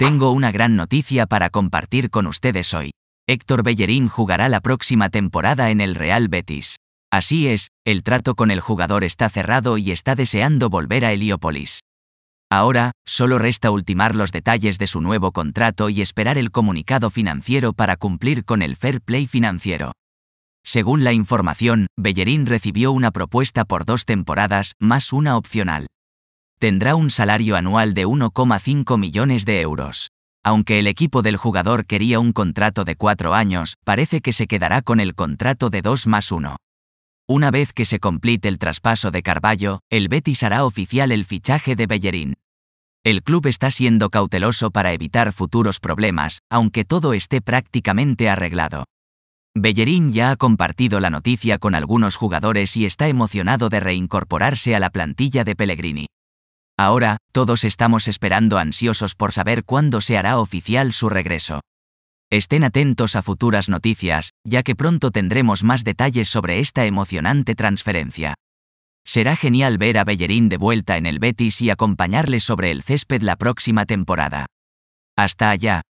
Tengo una gran noticia para compartir con ustedes hoy. Héctor Bellerín jugará la próxima temporada en el Real Betis. Así es, el trato con el jugador está cerrado y está deseando volver a Heliópolis. Ahora, solo resta ultimar los detalles de su nuevo contrato y esperar el comunicado financiero para cumplir con el fair play financiero. Según la información, Bellerín recibió una propuesta por dos temporadas, más una opcional tendrá un salario anual de 1,5 millones de euros. Aunque el equipo del jugador quería un contrato de cuatro años, parece que se quedará con el contrato de 2 más 1. Una vez que se complete el traspaso de Carballo, el Betis hará oficial el fichaje de Bellerín. El club está siendo cauteloso para evitar futuros problemas, aunque todo esté prácticamente arreglado. Bellerín ya ha compartido la noticia con algunos jugadores y está emocionado de reincorporarse a la plantilla de Pellegrini. Ahora, todos estamos esperando ansiosos por saber cuándo se hará oficial su regreso. Estén atentos a futuras noticias, ya que pronto tendremos más detalles sobre esta emocionante transferencia. Será genial ver a Bellerín de vuelta en el Betis y acompañarle sobre el césped la próxima temporada. Hasta allá,